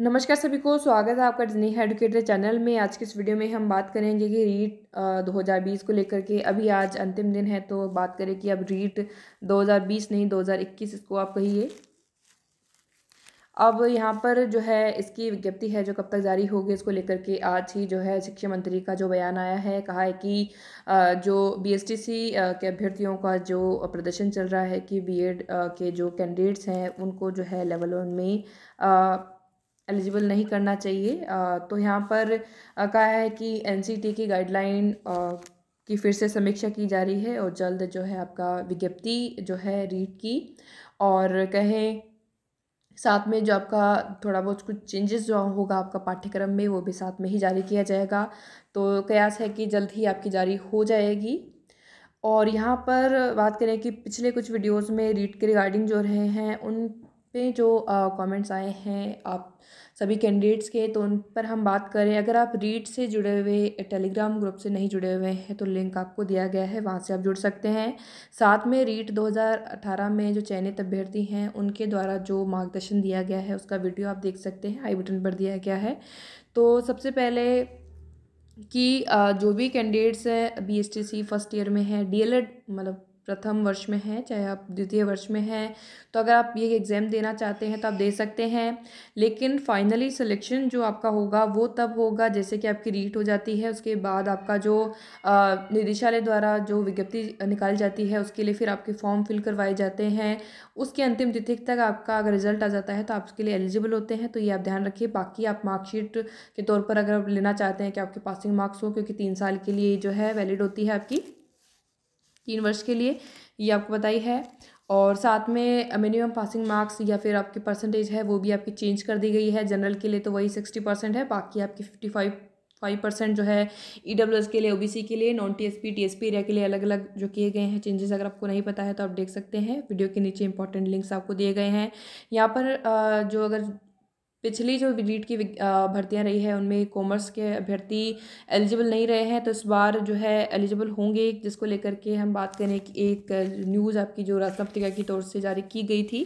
नमस्कार सभी को स्वागत है आपका डिजनी एडुकेटर चैनल में आज के इस वीडियो में हम बात करेंगे कि रीट 2020 को लेकर के अभी आज अंतिम दिन है तो बात करें कि अब रीट 2020 नहीं 2021 इसको आप कहिए अब यहाँ पर जो है इसकी विज्ञप्ति है जो कब तक जारी होगी इसको लेकर के आज ही जो है शिक्षा मंत्री का जो बयान आया है कहा है कि जो बीएसटीसी के अभ्यर्थियों का जो प्रदर्शन चल रहा है कि बीएड के जो कैंडिडेट्स हैं उनको जो है लेवल वन में एलिजिबल नहीं करना चाहिए तो यहाँ पर कहा है कि एन की गाइडलाइन की फिर से समीक्षा की जा रही है और जल्द जो है आपका विज्ञप्ति जो है रीड की और कहें साथ में जो आपका थोड़ा बहुत कुछ चेंजेस जो होगा आपका पाठ्यक्रम में वो भी साथ में ही जारी किया जाएगा तो कयास है कि जल्द ही आपकी जारी हो जाएगी और यहाँ पर बात करें कि पिछले कुछ वीडियोस में रीड के रिगार्डिंग जो रहे हैं उन पे जो कमेंट्स आए हैं आप सभी कैंडिडेट्स के तो उन पर हम बात करें अगर आप रीड से जुड़े हुए टेलीग्राम ग्रुप से नहीं जुड़े हुए हैं तो लिंक आपको दिया गया है वहाँ से आप जुड़ सकते हैं साथ में रीट 2018 में जो चयनित अभ्यर्थी हैं उनके द्वारा जो मार्गदर्शन दिया गया है उसका वीडियो आप देख सकते हैं आई बटन पर दिया गया है तो सबसे पहले कि जो भी कैंडिडेट्स हैं B S T C first year में है डी एल एड मतलब प्रथम वर्ष में हैं चाहे आप द्वितीय वर्ष में हैं तो अगर आप ये एग्ज़ाम देना चाहते हैं तो आप दे सकते हैं लेकिन फाइनली सिलेक्शन जो आपका होगा वो तब होगा जैसे कि आपकी रीट हो जाती है उसके बाद आपका जो निदेशालय द्वारा जो विज्ञप्ति निकाली जाती है उसके लिए फिर आपके फॉर्म फिल करवाए जाते हैं उसके अंतिम तिथि तक आपका अगर रिजल्ट आ जाता है तो आप उसके लिए एलिजिबल होते हैं तो ये आप ध्यान रखिए बाकी आप मार्कशीट के तौर पर अगर लेना चाहते हैं कि आपके पासिंग मार्क्स हो क्योंकि तीन साल के लिए जो है वैलिड होती है आपकी तीन वर्ष के लिए ये आपको बताई है और साथ में मिनिमम पासिंग मार्क्स या फिर आपकी परसेंटेज है वो भी आपकी चेंज कर दी गई है जनरल के लिए तो वही सिक्सटी परसेंट है बाकी आपकी फिफ्टी फाइव फाइव परसेंट जो है ई डब्ल्यू एस के लिए ओ बी सी के लिए non T S P T S P area के लिए अलग अलग जो किए गए हैं चेंजेस अगर आपको नहीं पता है तो आप देख सकते हैं वीडियो के नीचे इंपॉर्टेंट लिंक्स आपको दिए गए हैं यहाँ पर जो अगर पिछली जो नीट की भर्तियां रही है उनमें कॉमर्स के अभ्यर्थी एलिजिबल नहीं रहे हैं तो इस बार जो है एलिजिबल होंगे जिसको लेकर के हम बात करें कि एक न्यूज़ आपकी जो रत्न पत्रिका की तौर से जारी की गई थी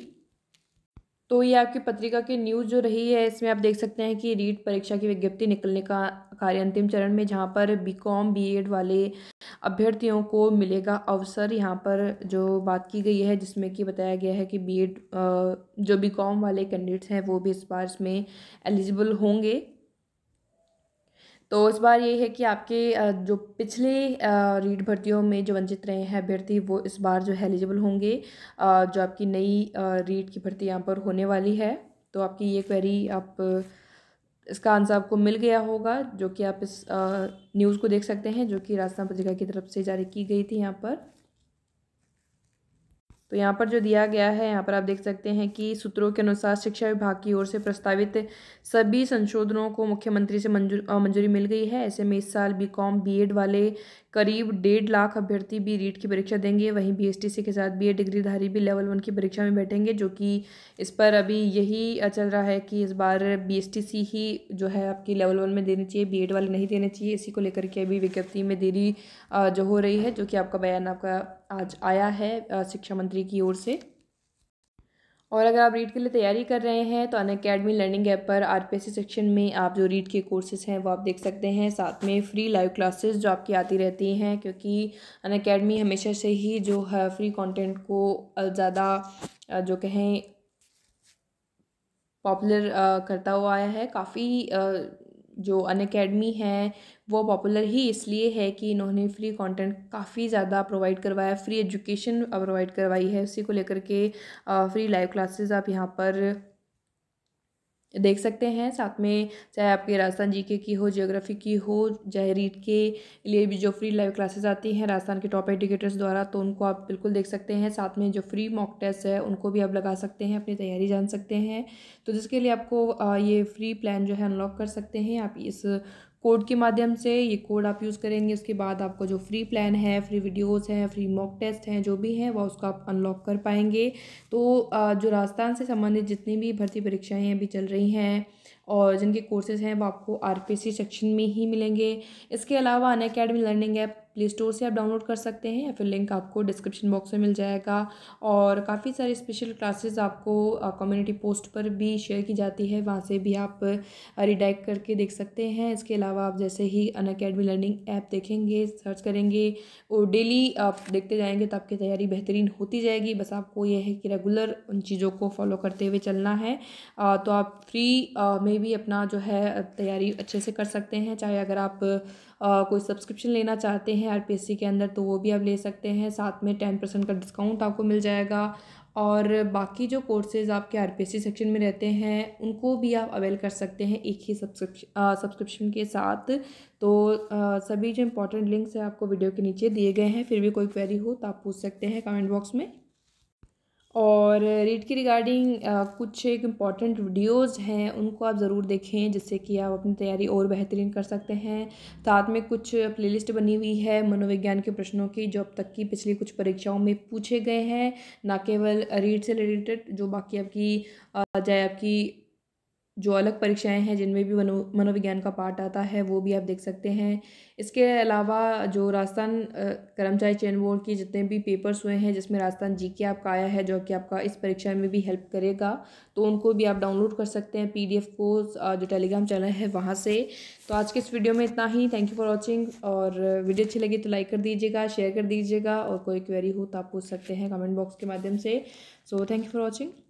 तो ये आपकी पत्रिका की न्यूज़ जो रही है इसमें आप देख सकते हैं कि रीट परीक्षा की विज्ञप्ति निकलने का कार्य अंतिम चरण में जहाँ पर बी कॉम वाले अभ्यर्थियों को मिलेगा अवसर यहाँ पर जो बात की गई है जिसमें कि बताया गया है कि बी एड जो बी कॉम वाले कैंडिडेट्स हैं वो भी इस बार इसमें एलिजिबल होंगे तो इस बार ये है कि आपके जो पिछले रीट भर्तियों में जो वंचित रहे हैं अभ्यर्थी वो इस बार जो है एलिजिबल होंगे जो आपकी नई रीट की भर्ती यहाँ पर होने वाली है तो आपकी ये क्वेरी आप इसका आंसर आपको मिल गया होगा जो कि आप इस न्यूज़ को देख सकते हैं जो कि राजस्थान पत्रिका की तरफ से जारी की गई थी यहाँ पर तो यहाँ पर जो दिया गया है यहाँ पर आप देख सकते हैं कि सूत्रों के अनुसार शिक्षा विभाग की ओर से प्रस्तावित सभी संशोधनों को मुख्यमंत्री से मंजूर मंजूरी मिल गई है ऐसे में इस साल बी कॉम बी एड वाले करीब डेढ़ लाख अभ्यर्थी भी रीट की परीक्षा देंगे वहीं बीएसटीसी के साथ बीए डिग्रीधारी भी लेवल वन की परीक्षा में बैठेंगे जो कि इस पर अभी यही चल रहा है कि इस बार बीएसटीसी ही जो है आपकी लेवल वन में देनी चाहिए बीएड वाले नहीं देने चाहिए इसी को लेकर के अभी विज्ञप्ति में देरी जो हो रही है जो कि आपका बयान आपका आज आया है शिक्षा मंत्री की ओर से और अगर आप रीड के लिए तैयारी कर रहे हैं तो अन अकेडमी लर्निंग ऐप पर आर सेक्शन में आप जो रीड के कोर्सेज हैं वो आप देख सकते हैं साथ में फ्री लाइव क्लासेस जो आपकी आती रहती हैं क्योंकि अन अकेडमी हमेशा से ही जो है फ्री कंटेंट को ज़्यादा जो कहें पॉपुलर करता हुआ आया है काफ़ी जो अन अकेडमी है वो पॉपुलर ही इसलिए है कि इन्होंने फ्री कंटेंट काफ़ी ज़्यादा प्रोवाइड करवाया फ्री एजुकेशन प्रोवाइड करवाई है उसी को लेकर के फ्री लाइव क्लासेस आप यहाँ पर देख सकते हैं साथ में चाहे आपके राजस्थान जीके की हो ज्योग्राफी की हो चाहे रीट के लिए भी जो फ्री लाइव क्लासेस आती हैं राजस्थान के टॉप एडुकेटर्स द्वारा तो उनको आप बिल्कुल देख सकते हैं साथ में जो फ्री मॉक टेस्ट है उनको भी आप लगा सकते हैं अपनी तैयारी जान सकते हैं तो जिसके लिए आपको ये फ्री प्लान जो है अनलॉक कर सकते हैं आप इस कोड के माध्यम से ये कोड आप यूज़ करेंगे उसके बाद आपको जो फ्री प्लान है फ्री वीडियोस हैं फ्री मॉक टेस्ट हैं जो भी हैं वह उसको आप अनलॉक कर पाएंगे तो जो राजस्थान से संबंधित जितनी भी भर्ती परीक्षाएँ अभी चल रही हैं और जिनके कोर्सेज़ हैं वो आपको आर सेक्शन में ही मिलेंगे इसके अलावा Unacademy learning app play store से आप डाउनलोड कर सकते हैं या फिर लिंक आपको डिस्क्रिप्शन बॉक्स में मिल जाएगा और काफ़ी सारे स्पेशल क्लासेस आपको कम्युनिटी पोस्ट पर भी शेयर की जाती है वहाँ से भी आप रिडाइक करके देख सकते हैं इसके अलावा आप जैसे ही अन अकेडमी लर्निंग ऐप देखेंगे सर्च करेंगे और डेली आप देखते जाएंगे तो आपकी तैयारी बेहतरीन होती जाएगी बस आपको यह है कि रेगुलर उन चीज़ों को फॉलो करते हुए चलना है तो आप फ्री में कोई भी अपना जो है तैयारी अच्छे से कर सकते हैं चाहे अगर आप आ, कोई सब्सक्रिप्शन लेना चाहते हैं आर के अंदर तो वो भी आप ले सकते हैं साथ में टेन परसेंट का डिस्काउंट आपको मिल जाएगा और बाकी जो कोर्सेज़ आपके आर सेक्शन में रहते हैं उनको भी आप अवेल कर सकते हैं एक ही सब्सक्रिप्शन सब्सक्रिप्शन के साथ तो आ, सभी जो इम्पोर्टेंट लिंक्स हैं आपको वीडियो के नीचे दिए गए हैं फिर भी कोई क्वेरी हो तो आप पूछ सकते हैं कमेंट बॉक्स में और रीड की रिगार्डिंग कुछ एक इम्पॉर्टेंट वीडियोस हैं उनको आप ज़रूर देखें जिससे कि आप अपनी तैयारी और बेहतरीन कर सकते हैं साथ में कुछ प्लेलिस्ट बनी हुई है मनोविज्ञान के प्रश्नों की जो अब तक की पिछली कुछ परीक्षाओं में पूछे गए हैं ना केवल रीड से रिलेटेड जो बाकी आपकी चाहे आपकी जो अलग परीक्षाएं हैं जिनमें भी मनो मनोविज्ञान का पार्ट आता है वो भी आप देख सकते हैं इसके अलावा जो राजस्थान कर्मचारी चयन बोर्ड की जितने भी पेपर्स हुए हैं जिसमें राजस्थान जी के आपका आया है जो कि आपका इस परीक्षा में भी हेल्प करेगा तो उनको भी आप डाउनलोड कर सकते हैं पीडीएफ को जो टेलीग्राम चैनल है वहाँ से तो आज के इस वीडियो में इतना ही थैंक यू फॉर वॉचिंग और वीडियो अच्छी लगी तो लाइक कर दीजिएगा शेयर कर दीजिएगा और कोई क्वेरी हो तो आप पूछ सकते हैं कमेंट बॉक्स के माध्यम से so thank you for watching